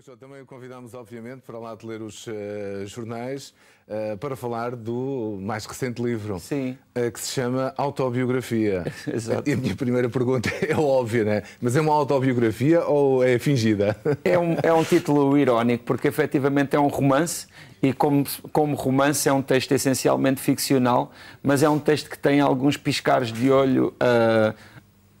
Então, também o convidámos, obviamente, para lá de ler os uh, jornais, uh, para falar do mais recente livro, Sim. Uh, que se chama Autobiografia. Exato. E a minha primeira pergunta é óbvia, né? mas é uma autobiografia ou é fingida? É um, é um título irónico, porque efetivamente é um romance, e como, como romance é um texto essencialmente ficcional, mas é um texto que tem alguns piscares de olho... Uh,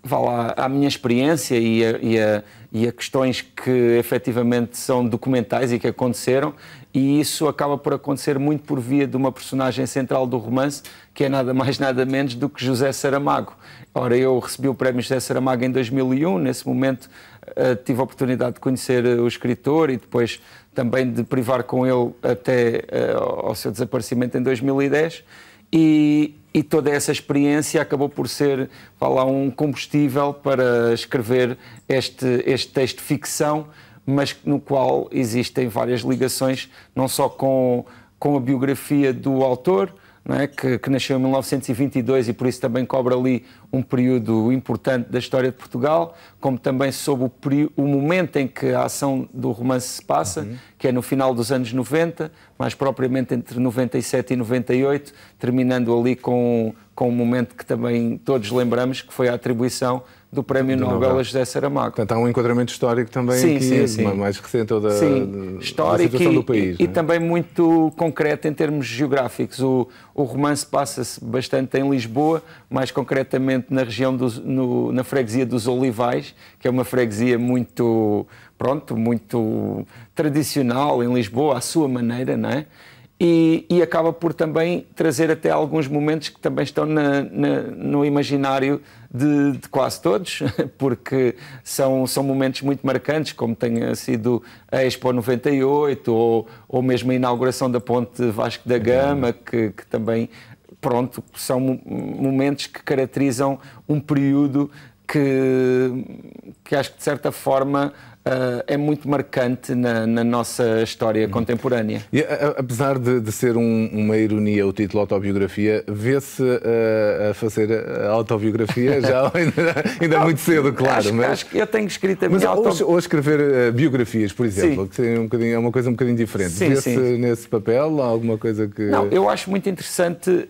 vá lá, à minha experiência e a, e, a, e a, questões que efetivamente são documentais e que aconteceram, e isso acaba por acontecer muito por via de uma personagem central do romance, que é nada mais nada menos do que José Saramago. Ora, eu recebi o prémio José Saramago em 2001, nesse momento uh, tive a oportunidade de conhecer eh, o escritor e depois também de privar com ele até uh, ao seu desaparecimento em 2010, e, e toda essa experiência acabou por ser lá, um combustível para escrever este, este texto de ficção, mas no qual existem várias ligações, não só com, com a biografia do autor, é? Que, que, nasceu em 1922 e por isso também cobra ali um período importante da história de Portugal, como também sobre o, o momento em que a ação do romance se passa, uhum que é no final dos anos 90, mais propriamente entre 97 e 98, terminando ali com, com um momento que também todos lembramos, que foi a atribuição do Prémio do Nobel, a José Saramago. Portanto, há um enquadramento histórico também sim, aqui, sim, é sim. mais recente da, sim, histórico da situação e, do país. E, é? e, também muito concreto em termos geográficos. O, o romance passa-se bastante em Lisboa, mais concretamente na região, do, no, na freguesia dos Olivais, que é uma freguesia muito pronto, muito tradicional em Lisboa, à sua maneira, não é? E, e acaba por também trazer até alguns momentos que também estão na, na, no imaginário de, de, quase todos, porque são, são momentos muito marcantes, como tenha sido a Expo 98 ou, ou mesmo a inauguração da Ponte Vasco da Gama, que, que também, pronto, são momentos que caracterizam um período que, que acho que de certa forma uh, é muito marcante na, na nossa história uhum. contemporânea. E, a, eh, eh, apesar de, de ser um, uma ironia o título autobiografia, vê-se uh, a fazer a autobiografia já ainda, ainda é muito cedo, claro. Acho, mas acho que eu tenho escrito a minha mas, ou, ou escrever uh, biografias, por exemplo, sim. que um é uma coisa um bocadinho diferente. Vê-se nesse papel alguma coisa que. Não, eu acho muito interessante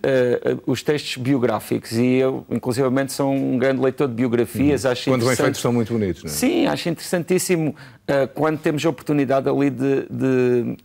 os textos biográficos e eu, inclusivamente, sou um grande leitor de biografias. Uhum. Acho Quando bem feitos são muito bonitos, não é? Sim, acho interessantíssimo eh, quando temos a oportunidade ali de, de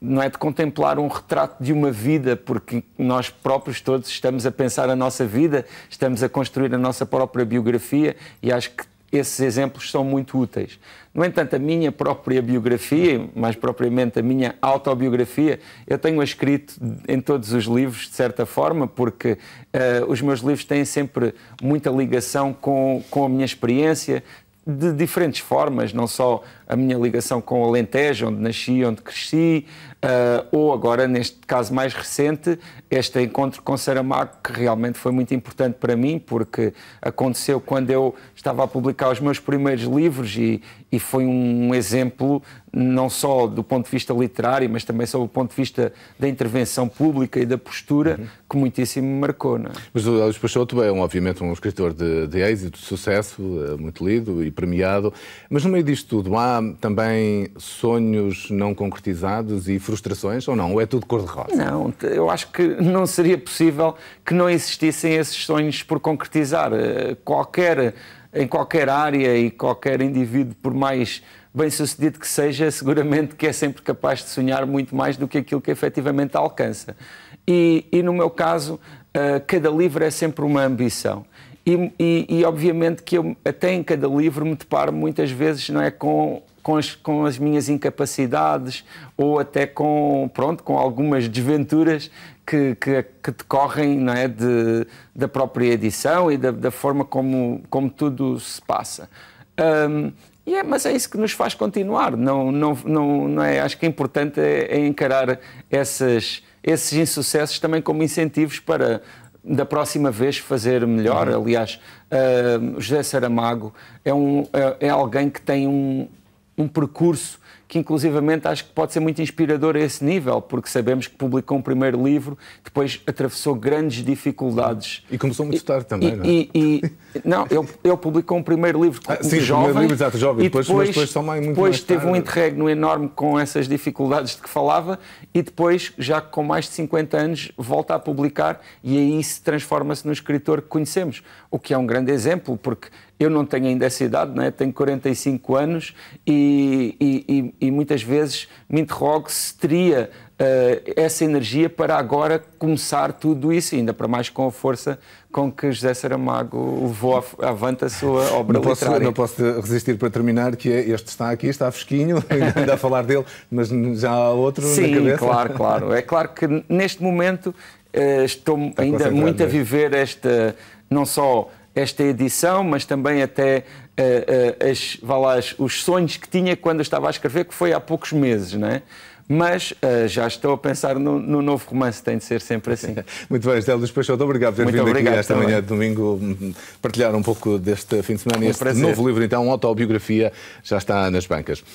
não é de contemplar um retrato de uma vida, porque nós próprios todos estamos a pensar a nossa vida, estamos a construir a nossa própria biografia e acho que esses exemplos são muito úteis. No entanto, a minha própria biografia, mais propriamente a minha autobiografia, eu tenho-a escrito em todos os livros, de certa forma, porque uh, os meus livros têm sempre muita ligação com, com a minha experiência, de diferentes formas, não só a minha ligação com o Alentejo, onde nasci, onde cresci, uh, ou agora, neste caso mais recente, este encontro com Saramago, que realmente foi muito importante para mim, porque aconteceu quando eu estava a publicar os meus primeiros livros e, e foi um exemplo não só do ponto de vista literário, mas também sob o ponto de vista da intervenção pública e da postura, uhum. que muitíssimo me marcou. É? Mas o Alves Pachoto é, um, obviamente, um escritor de, de êxito, de sucesso, eh, muito lido e premiado, mas no meio disto tudo há também sonhos não concretizados e frustrações, ou não? Ou é tudo cor-de-rosa? Não, eu acho que não seria possível que não existissem esses sonhos por concretizar. Eh, qualquer em qualquer área e qualquer indivíduo, por mais bem-sucedido que seja, seguramente que é sempre capaz de sonhar muito mais do que aquilo que efetivamente alcança. E, e no meu caso, eh, cada livro é sempre uma ambição. E, e, e, obviamente que eu até em cada livro me deparo muitas vezes não é com com as, com as minhas incapacidades ou até com, pronto, com algumas desventuras que, que, que decorrem não é, de, da própria edição e da, da forma como, como tudo se passa. Um, e é, mas é isso que nos faz continuar, não, não, não, não é? Acho que é importante é, é encarar essas, esses insucessos também como incentivos para da próxima vez fazer melhor. Uhum. Aliás, uh, José Saramago é, um, é, é alguém que tem um, um percurso que inclusivamente acho que pode ser muito inspirador a esse nível, porque sabemos que publicou um primeiro livro, depois atravessou grandes dificuldades. E começou muito tarde também, não é? E, e, não, ele, ele publicou um primeiro livro ah, sim, jovem. Primeiro livro, exato, jovem. E depois, depois, depois, muito depois mais teve um interregno enorme com essas dificuldades de que falava e depois, já com mais de 50 anos, volta a publicar e aí se transforma-se no escritor que conhecemos, o que é um grande exemplo, porque eu não tenho ainda essa idade, né? tenho 45 anos e, e, e muitas vezes me interrogo se teria uh, essa energia para agora começar tudo isso, ainda para mais com a força com que José Saramago levou avante a sua obra não posso, literária. Não posso resistir para terminar, que é, este está aqui, está fresquinho, ainda a falar dele, mas já há outro Sim, na cabeça. Sim, claro, claro. É claro que neste momento uh, estou está ainda muito a viver esta, não só esta edição, mas também até uh, uh, as, vá lá, os sonhos que tinha quando eu estava a escrever, que foi há poucos meses, não é? mas uh, já estou a pensar no, no, novo romance, tem de ser sempre assim. Muito bem, José Luís Peixoto, obrigado por ter Muito vindo obrigado aqui esta também. manhã de domingo hum, partilhar um pouco deste fim de semana. Um este prazer. novo livro, então, Autobiografia, já está nas bancas.